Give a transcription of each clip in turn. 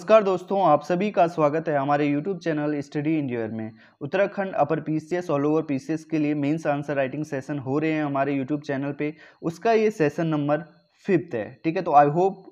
नमस्कार दोस्तों आप सभी का स्वागत है हमारे यूट्यूब चैनल स्टडी इंडियर में उत्तराखंड अपर पीसीएस और लोअर एस के लिए मेंस आंसर राइटिंग सेशन हो रहे हैं हमारे यूट्यूब चैनल पे उसका ये सेशन नंबर फिफ्थ है ठीक है तो आई होप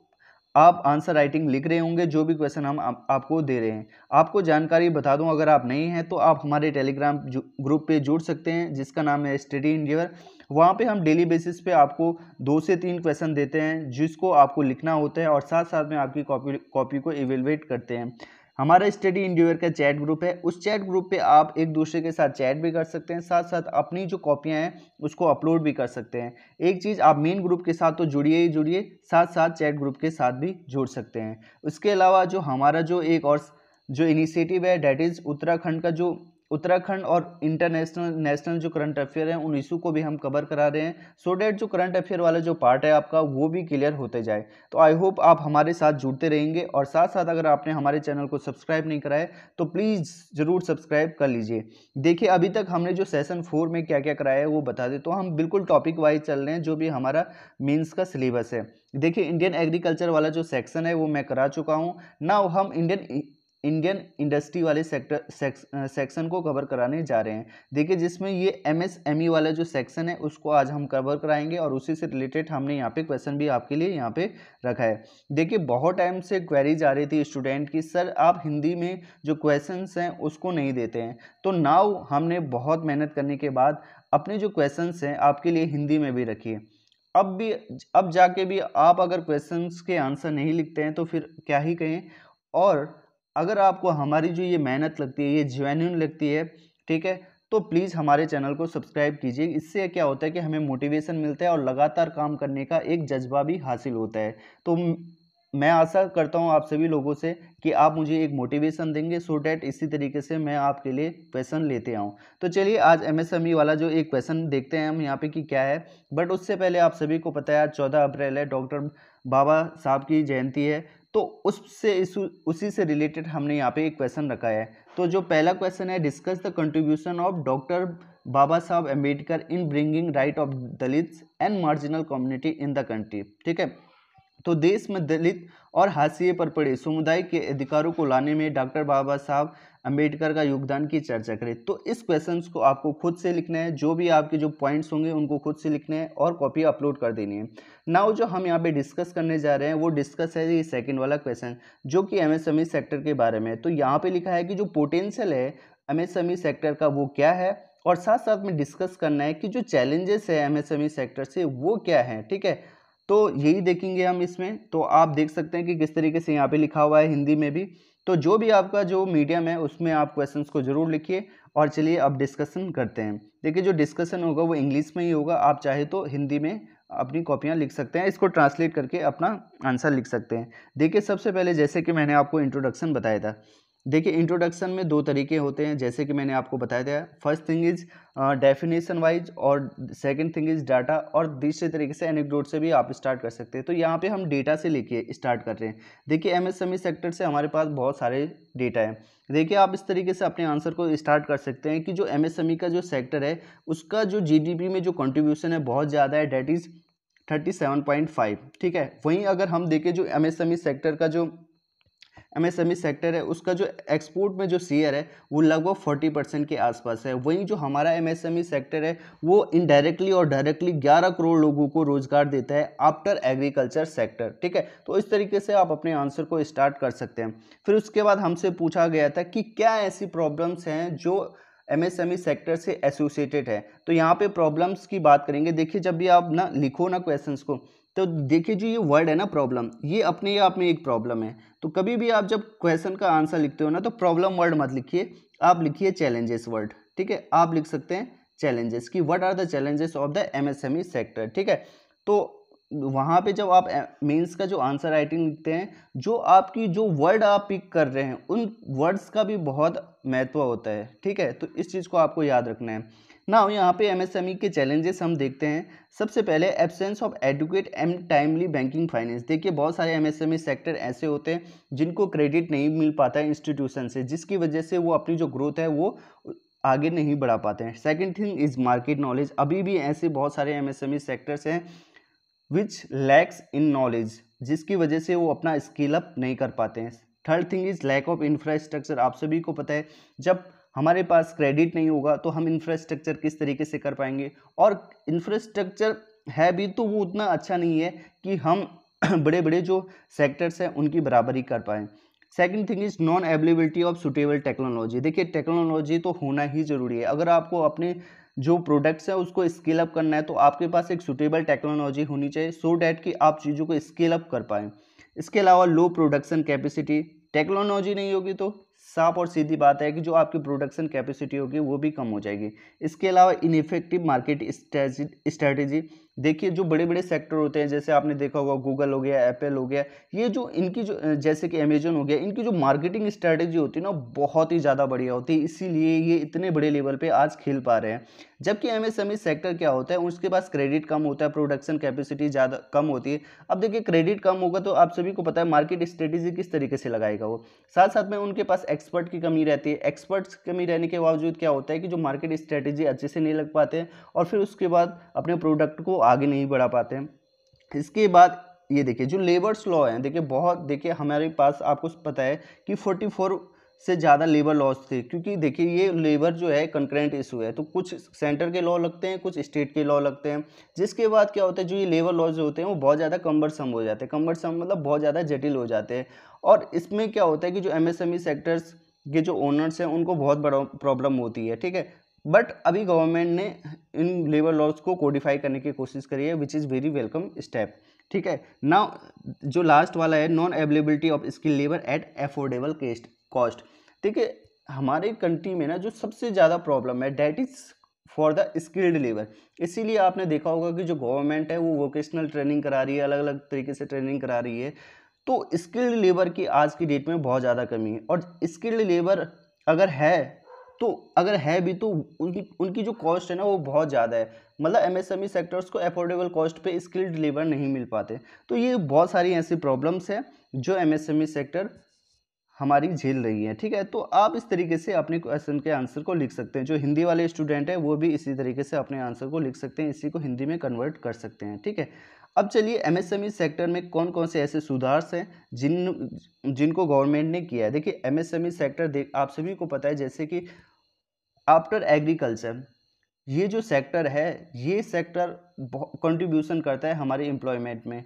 आप आंसर राइटिंग लिख रहे होंगे जो भी क्वेश्चन हम आप, आपको दे रहे हैं आपको जानकारी बता दूँ अगर आप नहीं हैं तो आप हमारे टेलीग्राम ग्रुप पर जुड़ सकते हैं जिसका नाम है स्टडी इंडियर वहाँ पे हम डेली बेसिस पे आपको दो से तीन क्वेश्चन देते हैं जिसको आपको लिखना होता है और साथ साथ में आपकी कॉपी कॉपी को इवेलुएट करते हैं हमारा स्टडी इंडियोर का चैट ग्रुप है उस चैट ग्रुप पे आप एक दूसरे के साथ चैट भी कर सकते हैं साथ साथ अपनी जो कॉपियां हैं उसको अपलोड भी कर सकते हैं एक चीज़ आप मेन ग्रुप के साथ तो जुड़िए ही जुड़िए साथ साथ चैट ग्रुप के साथ भी जुड़ सकते हैं उसके अलावा जो हमारा जो एक और जो इनिशिएटिव है डैट इज़ उत्तराखंड का जो उत्तराखंड और इंटरनेशनल नेशनल जो करंट अफेयर हैं उन इशू को भी हम कवर करा रहे हैं सो डेट जो करंट अफेयर वाला जो पार्ट है आपका वो भी क्लियर होते जाए तो आई होप आप हमारे साथ जुड़ते रहेंगे और साथ साथ अगर आपने हमारे चैनल को सब्सक्राइब नहीं कराए तो प्लीज़ ज़रूर सब्सक्राइब कर लीजिए देखिए अभी तक हमने जो सेशन फोर में क्या क्या कराया है वो बता दें तो हम बिल्कुल टॉपिक वाइज चल रहे हैं जो भी हमारा मीन्स का सिलेबस है देखिए इंडियन एग्रीकल्चर वाला जो सेक्शन है वो मैं करा चुका हूँ ना हम इंडियन इंडियन इंडस्ट्री वाले सेक्टर सेक्स, सेक्शन को कवर कराने जा रहे हैं देखिए जिसमें ये एमएसएमई e वाला जो सेक्शन है उसको आज हम कवर कराएंगे और उसी से रिलेटेड हमने यहाँ पे क्वेश्चन भी आपके लिए यहाँ पे रखा है देखिए बहुत टाइम से क्वेरी जा रही थी स्टूडेंट की सर आप हिंदी में जो क्वेश्चन हैं उसको नहीं देते हैं तो नाव हमने बहुत मेहनत करने के बाद अपने जो क्वेश्चन हैं आपके लिए हिंदी में भी रखिए अब भी अब जाके भी आप अगर क्वेश्चंस के आंसर नहीं लिखते हैं तो फिर क्या ही कहें और अगर आपको हमारी जो ये मेहनत लगती है ये जेन्यून लगती है ठीक है तो प्लीज़ हमारे चैनल को सब्सक्राइब कीजिए इससे क्या होता है कि हमें मोटिवेशन मिलता है और लगातार काम करने का एक जज्बा भी हासिल होता है तो मैं आशा करता हूँ आप सभी लोगों से कि आप मुझे एक मोटिवेशन देंगे सो डैट इसी तरीके से मैं आपके लिए क्वेश्चन लेते आऊँ तो चलिए आज एमएसएमई e वाला जो एक क्वेश्चन देखते हैं हम यहाँ पे कि क्या है बट उससे पहले आप सभी को पता है आज चौदह अप्रैल है डॉक्टर बाबा साहब की जयंती है तो उससे इस उसी से रिलेटेड हमने यहाँ पे एक क्वेश्चन रखा है तो जो पहला क्वेश्चन है discuss the contribution of doctor Baba Saheb Ambedkar in bringing right of Dalit and marginal community in the country ठीक है तो देश में दलित और हाशिए पर पड़े समुदाय के अधिकारों को लाने में डॉक्टर बाबा साहब अम्बेडकर का योगदान की चर्चा करें तो इस क्वेश्चंस को आपको खुद से लिखना है जो भी आपके जो पॉइंट्स होंगे उनको खुद से लिखना है और कॉपी अपलोड कर देनी है नाउ जो हम यहाँ पे डिस्कस करने जा रहे हैं वो डिस्कस है ये सेकंड वाला क्वेश्चन जो कि एमएसएमई सेक्टर e के बारे में तो यहाँ पर लिखा है कि जो पोटेंशियल है एमएसएमई सेक्टर e का वो क्या है और साथ साथ में डिस्कस करना है कि जो चैलेंजेस है एम सेक्टर से वो क्या है ठीक है तो यही देखेंगे हम इसमें तो आप देख सकते हैं कि किस तरीके से यहाँ पे लिखा हुआ है हिंदी में भी तो जो भी आपका जो मीडियम है उसमें आप क्वेश्चन को जरूर लिखिए और चलिए अब डिस्कशन करते हैं देखिए जो डिस्कशन होगा वो इंग्लिश में ही होगा आप चाहे तो हिंदी में अपनी कॉपियाँ लिख सकते हैं इसको ट्रांसलेट करके अपना आंसर लिख सकते हैं देखिए सबसे पहले जैसे कि मैंने आपको इंट्रोडक्शन बताया था देखिए इंट्रोडक्शन में दो तरीके होते हैं जैसे कि मैंने आपको बताया था first thing is definition wise और सेकंड थिंग इज़ डाटा और तीसरे तरीके से एनेक्डोट से भी आप स्टार्ट कर सकते हैं तो यहाँ पे हम डेटा से लेके स्टार्ट कर रहे हैं देखिए एमएसएमई सेक्टर e से हमारे पास बहुत सारे डेटा है देखिए आप इस तरीके से अपने आंसर को स्टार्ट कर सकते हैं कि जो एम e का जो सेक्टर है उसका जो जी में जो कंट्रीब्यूशन है बहुत ज़्यादा है that is thirty seven point five ठीक है वहीं अगर हम देखें जो एम सेक्टर e का जो एमएसएमई सेक्टर है उसका जो एक्सपोर्ट में जो शेयर है वो लगभग फोर्टी परसेंट के आसपास है वहीं जो हमारा एमएसएमई सेक्टर e है वो इनडायरेक्टली और डायरेक्टली ग्यारह करोड़ लोगों को रोजगार देता है आफ्टर एग्रीकल्चर सेक्टर ठीक है तो इस तरीके से आप अपने आंसर को स्टार्ट कर सकते हैं फिर उसके बाद हमसे पूछा गया था कि क्या ऐसी प्रॉब्लम्स हैं जो एमएसएमई सेक्टर e से एसोसिएटेड है तो यहाँ पे प्रॉब्लम्स की बात करेंगे देखिए जब भी आप ना लिखो ना क्वेश्चंस को तो देखिए जो ये वर्ड है ना प्रॉब्लम ये अपने आप में एक प्रॉब्लम है तो कभी भी आप जब क्वेश्चन का आंसर लिखते हो ना तो प्रॉब्लम वर्ड मत लिखिए आप लिखिए चैलेंजेस वर्ड ठीक है आप लिख सकते हैं चैलेंजेस कि what are the challenges of the M sector ठीक है तो वहाँ पे जब आप मेंस का जो आंसर राइटिंग लिखते हैं जो आपकी जो वर्ड आप पिक कर रहे हैं उन वर्ड्स का भी बहुत महत्व होता है ठीक है तो इस चीज़ को आपको याद रखना है ना यहाँ पे एमएसएमई e के चैलेंजेस हम देखते हैं सबसे पहले absence of adequate and timely banking finance देखिए बहुत सारे एमएसएमई सेक्टर e ऐसे होते हैं जिनको क्रेडिट नहीं मिल पाता है इंस्टीट्यूशन से जिसकी वजह से वो अपनी जो ग्रोथ है वो आगे नहीं बढ़ा पाते हैं second thing is market knowledge अभी भी ऐसे बहुत सारे एम सेक्टर्स e हैं विच लैक्स इन नॉलेज जिसकी वजह से वो अपना स्किल अप नहीं कर पाते हैं third thing is lack of infrastructure आप सभी को पता है जब हमारे पास क्रेडिट नहीं होगा तो हम इंफ्रास्ट्रक्चर किस तरीके से कर पाएंगे और इंफ्रास्ट्रक्चर है भी तो वो उतना अच्छा नहीं है कि हम बड़े बड़े जो सेक्टर्स हैं उनकी बराबरी कर पाएँ second thing is non availability of suitable technology देखिए टेक्नोलॉजी तो होना ही ज़रूरी है अगर आपको अपने जो प्रोडक्ट्स है उसको स्केल अप करना है तो आपके पास एक सुटेबल टेक्नोलॉजी होनी चाहिए सो so डैट कि आप चीज़ों को स्केल अप कर पाएँ इसके अलावा लो प्रोडक्शन कैपेसिटी टेक्नोलॉजी नहीं होगी तो साफ और सीधी बात है कि जो आपकी प्रोडक्शन कैपेसिटी होगी वो भी कम हो जाएगी इसके अलावा इनफेक्टिव मार्केट स्ट्रेटी देखिए जो बड़े बड़े सेक्टर होते हैं जैसे आपने देखा होगा गूगल हो गया एप्पल हो गया ये जो इनकी जो जैसे कि अमेजन हो गया इनकी जो मार्केटिंग स्ट्रैटेजी होती है ना बहुत ही ज़्यादा बढ़िया होती है इसीलिए ये इतने बड़े लेवल पे आज खेल पा रहे हैं जबकि एम सेक्टर e क्या होता है उसके पास क्रेडिट कम होता है प्रोडक्शन कैपेसिटी ज़्यादा कम होती है अब देखिए क्रेडिट कम होगा तो आप सभी को पता है मार्केट स्ट्रेटेजी किस तरीके से लगाएगा वो साथ साथ में उनके पास एक्सपर्ट की कमी रहती है एक्सपर्ट्स कमी रहने के बावजूद क्या होता है कि जो मार्केट स्ट्रेटेजी अच्छे से नहीं लग पाते और फिर उसके बाद अपने प्रोडक्ट को आगे नहीं बढ़ा पाते हैं इसके बाद ये देखिए जो लेबर्स लॉ हैं देखिए बहुत देखिए हमारे पास आपको पता है कि फोर्टी फोर से ज़्यादा लेबर लॉस थे क्योंकि देखिए ये लेबर जो है कंक्रेंट इशू है तो कुछ सेंटर के लॉ लगते हैं कुछ स्टेट के लॉ लगते हैं जिसके बाद क्या होता है जो ये लेबर लॉज होते हैं वो बहुत ज़्यादा कम्बरसम हो जाते हैं कम्बरसम मतलब बहुत ज़्यादा जटिल हो जाते हैं और इसमें क्या होता है कि जो एम सेक्टर्स e के जो ओनर्स हैं उनको बहुत बड़ा प्रॉब्लम होती है ठीक है बट अभी गवर्नमेंट ने इन लेबर लॉज को कोडिफाई करने की कोशिश करी है which is very welcome step ठीक है ना जो लास्ट वाला है non availability of skill labour at affordable cost ठीक है हमारे कंट्री में ना जो सबसे ज़्यादा प्रॉब्लम है that is for the skilled labour इसीलिए आपने देखा होगा कि जो गवर्नमेंट है वो वोकेशनल ट्रेनिंग करा रही है अलग अलग तरीके से ट्रेनिंग करा रही है तो स्किल्ड लेबर की आज की डेट में बहुत ज़्यादा कमी है और स्किल्ड लेबर अगर है तो अगर है भी तो उनकी उनकी जो कॉस्ट है ना वो बहुत ज़्यादा है मतलब एमएसएमई सेक्टर्स e को अफोर्डेबल कॉस्ट पे स्किल डिलीवर नहीं मिल पाते तो ये बहुत सारी ऐसी प्रॉब्लम्स हैं जो एमएसएमई सेक्टर e हमारी झेल रही है ठीक है तो आप इस तरीके से अपने क्वेश्चन के आंसर को लिख सकते हैं जो हिंदी वाले स्टूडेंट हैं वो भी इसी तरीके से अपने आंसर को लिख सकते हैं इसी को हिंदी में कन्वर्ट कर सकते हैं ठीक है अब चलिए एमएसएमई सेक्टर e में कौन कौन से ऐसे सुधार हैं जिन जिनको गवर्नमेंट ने किया है देखिए एमएसएमई सेक्टर देख आप सभी को पता है जैसे कि आफ्टर एग्रीकल्चर ये जो सेक्टर है ये सेक्टर कंट्रीब्यूशन करता है हमारे एम्प्लॉयमेंट में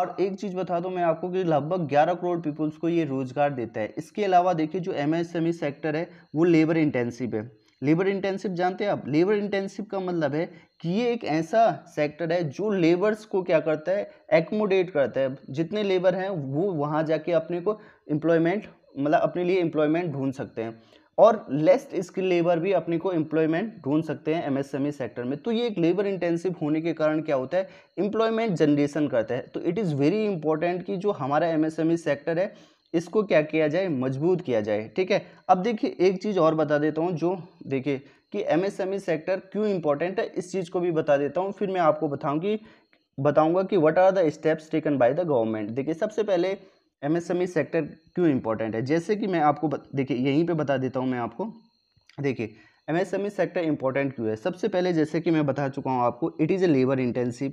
और एक चीज़ बता दूं मैं आपको कि लगभग 11 करोड़ पीपल्स को ये रोज़गार देता है इसके अलावा देखिए जो एमएसएमई सेक्टर e है वो लेबर इंटेंसिव है लेबर इंटेंसिव जानते हैं आप लेबर इंटेंसिव का मतलब है कि ये एक ऐसा सेक्टर है जो लेबर्स को क्या करता है एकोमोडेट करता है जितने लेबर हैं वो वहाँ जाके अपने को एम्प्लॉयमेंट मतलब अपने लिए एम्प्लॉयमेंट ढूंढ सकते हैं और लेस्ट स्किल लेबर भी अपने को एम्प्लॉयमेंट ढूंढ सकते हैं एमएसएमई सेक्टर e में तो ये एक लेबर इंटेंसिव होने के कारण क्या होता है एम्प्लॉयमेंट जनरेशन करता है तो इट इज़ वेरी इंपॉर्टेंट कि जो हमारा एमएसएमई सेक्टर e है इसको क्या किया जाए मजबूत किया जाए ठीक है अब देखिए एक चीज़ और बता देता हूँ जो देखिए कि एम सेक्टर e क्यों इंपॉर्टेंट है इस चीज़ को भी बता देता हूँ फिर मैं आपको बताऊँ कि बताऊँगा कि what are the steps taken by the government देखिए सबसे पहले एमएसएमई सेक्टर e क्यों इंपॉर्टेंट है जैसे कि मैं आपको देखिए यहीं पे बता देता हूँ मैं आपको देखिए एमएसएमई सेक्टर इंपॉर्टेंट क्यों है सबसे पहले जैसे कि मैं बता चुका हूँ आपको it is a labour intensive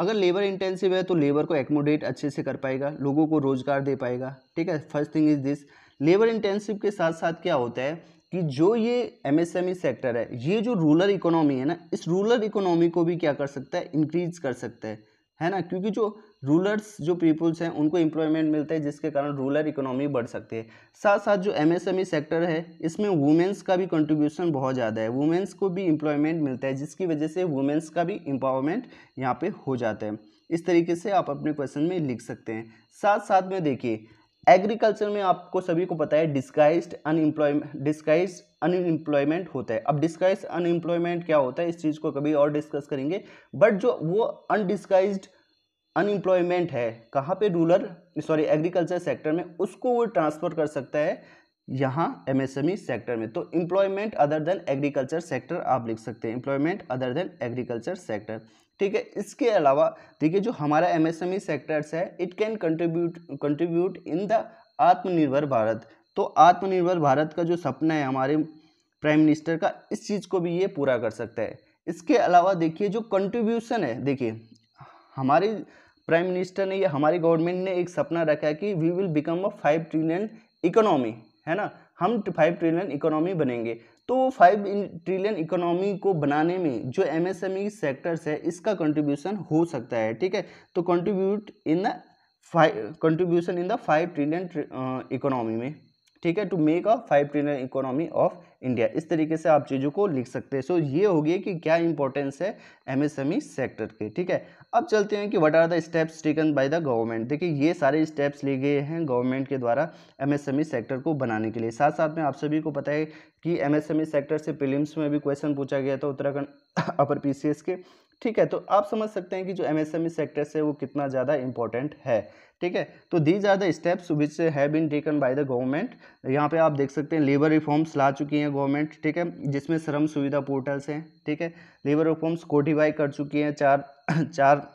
अगर लेबर इंटेंसिव है तो लेबर को एकोमोडेट अच्छे से कर पाएगा लोगों को रोजगार दे पाएगा ठीक है first thing is this labour intensive के साथ साथ क्या होता है कि जो ये एमएसएमई सेक्टर e है ये जो रूरल इकोनॉमी है ना इस रूरल इकोनॉमी को भी क्या कर सकता है इंक्रीज कर सकता है है ना क्योंकि जो रूलर्स जो पीपुल्स हैं उनको एम्प्लॉयमेंट मिलता है जिसके कारण रूलर इकोनॉमी बढ़ सकती है साथ साथ जो एमएसएमई सेक्टर e है इसमें वुमेंस का भी कंट्रीब्यूशन बहुत ज़्यादा है वुमेंस को भी एम्प्लॉयमेंट मिलता है जिसकी वजह से वुमेंस का भी एम्पावरमेंट यहाँ पे हो जाता है इस तरीके से आप अपने क्वेश्चन में लिख सकते हैं साथ साथ में देखिए एग्रीकल्चर में आपको सभी को पता है डिस्काइज अनएम्प्लॉयमेंट डिस्काइज अनएम्प्लॉयमेंट होता है अब डिस्काइज अनएम्प्लॉयमेंट क्या होता है इस चीज़ को कभी और डिस्कस करेंगे बट जो वो अनडिस्काइज्ड अनएम्प्लॉयमेंट है कहाँ पे रूरल सॉरी एग्रीकल्चर सेक्टर में उसको वो ट्रांसफ़र कर सकता है यहाँ एमएसएमई सेक्टर e में तो employment other than agriculture sector आप लिख सकते हैं employment other than agriculture sector ठीक है इसके अलावा देखिए जो हमारा एमएसएमई सेक्टर्स e है it can contribute contribute in the Atmanirbhar Bharat तो आत्मनिर्भर भारत का जो सपना है हमारे प्राइम मिनिस्टर का इस चीज़ को भी ये पूरा कर सकता है इसके अलावा देखिए जो कंट्रीब्यूशन है देखिए हमारे प्राइम मिनिस्टर ने या हमारी गवर्नमेंट ने एक सपना रखा है कि we will become a five trillion economy है ना हम फाइव ट्रिलियन इकोनॉमी बनेंगे तो फाइव ट्रिलियन इकोनॉमी को बनाने में जो एमएसएमई सेक्टर्स e है इसका कंट्रीब्यूशन हो सकता है ठीक है तो contribute in the five contribution in the five trillion economy में ठीक है to make a five trillion economy of India इस तरीके से आप चीज़ों को लिख सकते हैं सो so, ये हो गया कि क्या इंपॉर्टेंस है एमएसएमई सेक्टर e के ठीक है अब चलते हैं कि what are the steps taken by the government देखिए ये सारे स्टेप्स लिए गए हैं गवर्नमेंट के द्वारा एमएसएमई सेक्टर e को बनाने के लिए साथ साथ में आप सभी को पता है कि एम सेक्टर e से पिलिम्स में भी क्वेश्चन पूछा गया था उत्तराखंड अपर पी के ठीक है तो आप समझ सकते हैं कि जो एमएसएमई सेक्टर से वो कितना ज़्यादा इंपॉर्टेंट है ठीक है तो these are the steps which have been taken by the government यहाँ पे आप देख सकते हैं लेबर रिफॉर्म्स ला चुकी हैं गवर्नमेंट ठीक है जिसमें श्रम सुविधा पोर्टल्स हैं ठीक है लेबर रिफॉर्म्स कोडिफाई कर चुकी हैं चार चार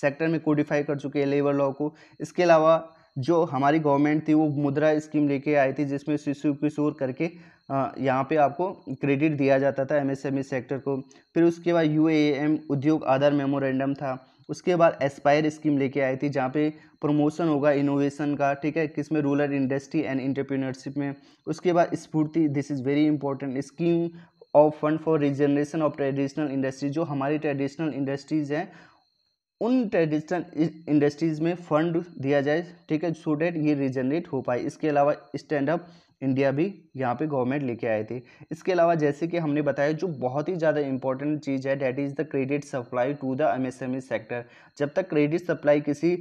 सेक्टर में कोडिफाई कर चुके हैं लेबर लॉ को इसके अलावा जो हमारी गवर्नमेंट थी वो मुद्रा स्कीम लेके आई थी जिसमें शिशु किशोर करके यहाँ पे आपको क्रेडिट दिया जाता था एमएसएमई e सेक्टर को फिर उसके बाद यूएएम उद्योग आधार मेमोरेंडम था उसके बाद एस्पायर स्कीम लेके आई थी जहाँ पे प्रमोशन होगा इनोवेशन का ठीक है किसमें रूरल इंडस्ट्री एंड इंटरप्रीनरशिप में उसके बाद SFURTI this is very important scheme of fund for regeneration of traditional industry जो हमारी ट्रेडिशनल इंडस्ट्रीज़ हैं उन ट्रेडिशनल इंडस्ट्रीज़ में फंड दिया जाए ठीक है सो डेट ये रिजनरेट हो पाए इसके अलावा स्टैंड अप इंडिया भी यहाँ पे गवर्नमेंट लेके आए थे इसके अलावा जैसे कि हमने बताया जो बहुत ही ज़्यादा इंपॉर्टेंट चीज़ है that is the credit supply to the MSME sector जब तक क्रेडिट सप्लाई किसी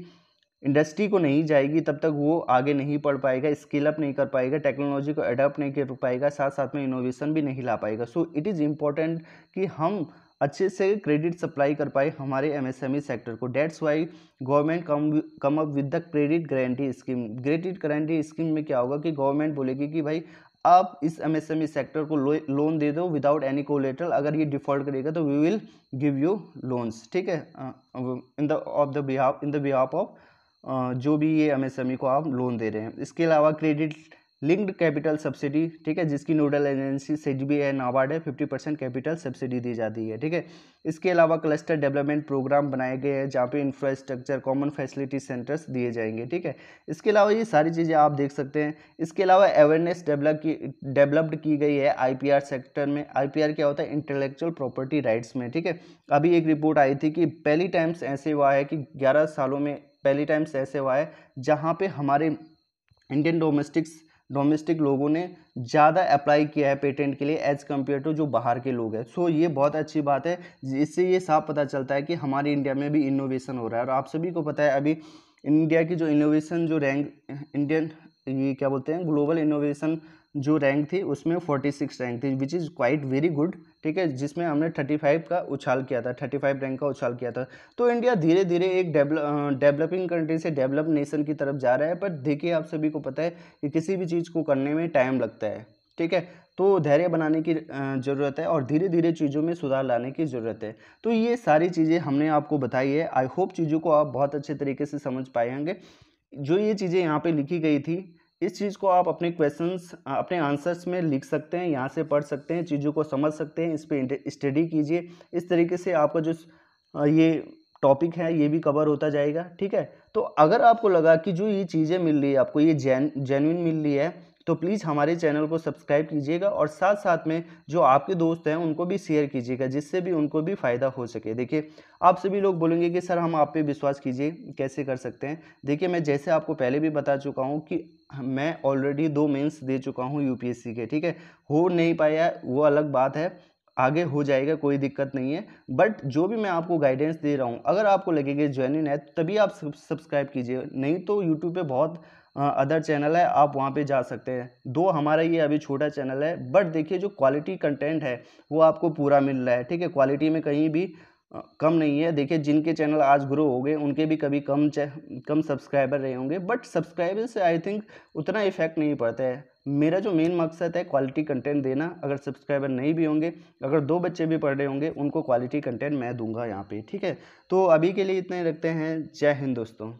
इंडस्ट्री को नहीं जाएगी तब तक वो आगे नहीं पढ़ पाएगा स्किल अप नहीं कर पाएगा टेक्नोलॉजी को अडॉप्ट नहीं कर पाएगा साथ साथ में इनोवेशन भी नहीं ला पाएगा सो इट इज़ इम्पॉर्टेंट कि हम अच्छे से क्रेडिट सप्लाई कर पाए हमारे एमएसएमई सेक्टर e को that's why government come come up with the credit guarantee scheme credit guarantee scheme में क्या होगा कि गवर्नमेंट बोलेगी कि भाई आप इस एमएसएमई सेक्टर e को लोन दे दो विदाउट एनी कोलेटर अगर ये डिफॉल्ट करेगा तो we will give you loans ठीक है in the of the behalf in the behalf of जो भी ये एमएसएमई e को आप लोन दे रहे हैं इसके अलावा क्रेडिट लिंक्ड कैपिटल सब्सिडी ठीक है जिसकी नोडल एजेंसी सेज है नाबार्ड है फिफ्टी परसेंट कैपिटल सब्सिडी दी जाती है ठीक है इसके अलावा क्लस्टर डेवलपमेंट प्रोग्राम बनाए गए हैं जहाँ पे इंफ्रास्ट्रक्चर कॉमन फैसिलिटी सेंटर्स दिए जाएंगे ठीक है इसके अलावा ये सारी चीज़ें आप देख सकते हैं इसके अलावा अवेयरनेस डेवलप की डेवलप्ड की गई है आई सेक्टर में आई क्या होता है इंटेलेक्चुअल प्रॉपर्टी राइट्स में ठीक है अभी एक रिपोर्ट आई थी कि पहली टाइम्स ऐसे हुआ है कि ग्यारह सालों में पहली टाइम्स ऐसे हुआ है जहाँ पर हमारे इंडियन डोमेस्टिक्स डोमेस्टिक लोगों ने ज़्यादा अप्लाई किया है पेटेंट के लिए एज़ कम्पेयर टू जो बाहर के लोग हैं सो ये बहुत अच्छी बात है इससे ये साफ पता चलता है कि हमारे इंडिया में भी इनोवेशन हो रहा है और आप सभी को पता है अभी इंडिया की जो इनोवेशन जो रैंक इंडियन ये क्या बोलते हैं ग्लोबल इनोवेशन जो रैंक थी उसमें फोर्टी सिक्स रैंक थी which is quite very good ठीक है जिसमें हमने थर्टी फाइव का उछाल किया था थर्टी फाइव रैंक का उछाल किया था तो इंडिया धीरे धीरे एक डेवलपिंग कंट्री से डेवलप नेशन की तरफ जा रहा है पर देखिए आप सभी को पता है कि किसी भी चीज़ को करने में टाइम लगता है ठीक है तो धैर्य बनाने की ज़रूरत है और धीरे धीरे चीज़ों में सुधार लाने की ज़रूरत है तो ये सारी चीज़ें हमने आपको बताई है आई होप चीज़ों को आप बहुत अच्छे तरीके से समझ पाए होंगे जो ये चीज़ें यहाँ पे लिखी गई थी इस चीज़ को आप अपने क्वेश्चंस अपने आंसर्स में लिख सकते हैं यहाँ से पढ़ सकते हैं चीज़ों को समझ सकते हैं इस पर स्टडी कीजिए इस तरीके से आपका जो ये टॉपिक है ये भी कवर होता जाएगा ठीक है तो अगर आपको लगा कि जो ये चीज़ें मिल रही है आपको ये जेन जेन्यून मिल रही है तो प्लीज़ हमारे चैनल को सब्सक्राइब कीजिएगा और साथ साथ में जो आपके दोस्त हैं उनको भी शेयर कीजिएगा जिससे भी उनको भी फ़ायदा हो सके देखिए आप सभी लोग बोलेंगे कि सर हम आप पे विश्वास कीजिए कैसे कर सकते हैं देखिए मैं जैसे आपको पहले भी बता चुका हूँ कि मैं ऑलरेडी दो मेन्स दे चुका हूँ यू के ठीक है हो नहीं पाया वो अलग बात है आगे हो जाएगा कोई दिक्कत नहीं है बट जो भी मैं आपको गाइडेंस दे रहा हूँ अगर आपको लगेगा ज्वाइनिंग है तभी आप सब्सक्राइब कीजिए नहीं तो यूट्यूब पे बहुत अदर चैनल है आप वहाँ पे जा सकते हैं दो हमारा ये अभी छोटा चैनल है बट देखिए जो क्वालिटी कंटेंट है वो आपको पूरा मिल रहा है ठीक है क्वालिटी में कहीं भी कम नहीं है देखिए जिनके चैनल आज ग्रो हो गए उनके भी कभी कम कम सब्सक्राइबर रहे होंगे बट सब्सक्राइबर से आई थिंक उतना इफेक्ट नहीं पड़ता है मेरा जो मेन मकसद है क्वालिटी कंटेंट देना अगर सब्सक्राइबर नहीं भी होंगे अगर दो बच्चे भी पढ़ रहे होंगे उनको क्वालिटी कंटेंट मैं दूंगा यहाँ पे ठीक है तो अभी के लिए इतने रखते हैं जय हिंद दोस्तों